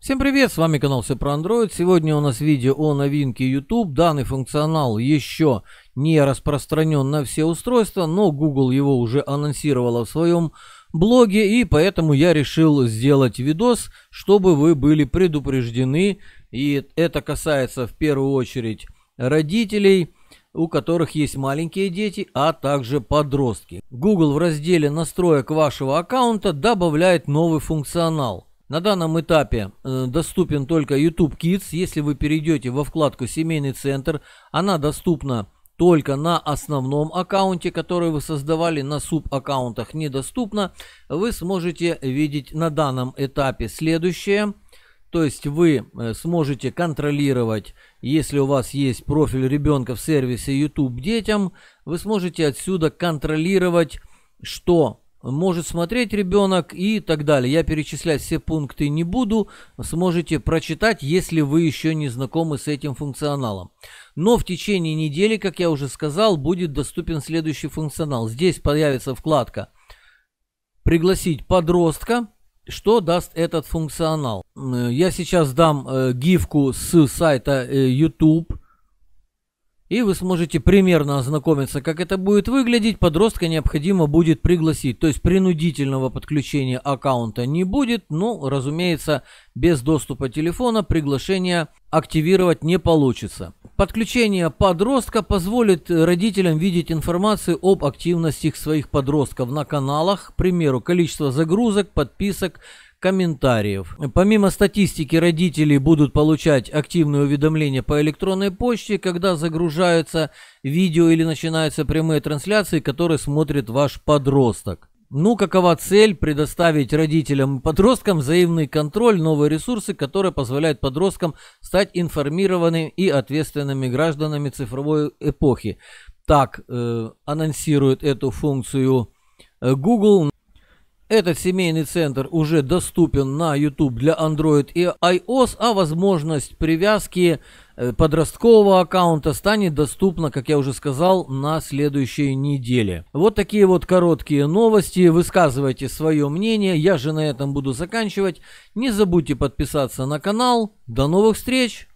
Всем привет, с вами канал Все про Android. Сегодня у нас видео о новинке YouTube. Данный функционал еще не распространен на все устройства, но Google его уже анонсировала в своем блоге, и поэтому я решил сделать видос, чтобы вы были предупреждены. И это касается в первую очередь родителей, у которых есть маленькие дети, а также подростки. Google в разделе настроек вашего аккаунта добавляет новый функционал – на данном этапе э, доступен только YouTube Kids. Если вы перейдете во вкладку «Семейный центр», она доступна только на основном аккаунте, который вы создавали, на суб-аккаунтах Недоступна. Вы сможете видеть на данном этапе следующее. То есть вы э, сможете контролировать, если у вас есть профиль ребенка в сервисе YouTube детям, вы сможете отсюда контролировать, что может смотреть ребенок и так далее. Я перечислять все пункты не буду, сможете прочитать, если вы еще не знакомы с этим функционалом. Но в течение недели, как я уже сказал, будет доступен следующий функционал. Здесь появится вкладка «Пригласить подростка», что даст этот функционал. Э, я сейчас дам э, гифку с сайта э, YouTube и вы сможете примерно ознакомиться, как это будет выглядеть. Подростка необходимо будет пригласить, то есть принудительного подключения аккаунта не будет, но, ну, разумеется, без доступа телефона приглашение активировать не получится. Подключение подростка позволит родителям видеть информацию об активностях своих подростков на каналах, к примеру, количество загрузок, подписок, комментариев. Помимо статистики, родители будут получать активные уведомления по электронной почте, когда загружаются видео или начинаются прямые трансляции, которые смотрит ваш подросток. Ну, какова цель? Предоставить родителям и подросткам взаимный контроль, новые ресурсы, которые позволяют подросткам стать информированными и ответственными гражданами цифровой эпохи. Так э, анонсирует эту функцию э, Google этот семейный центр уже доступен на YouTube для Android и iOS, а возможность привязки э, подросткового аккаунта станет доступна, как я уже сказал, на следующей неделе. Вот такие вот короткие новости. Высказывайте свое мнение. Я же на этом буду заканчивать. Не забудьте подписаться на канал. До новых встреч!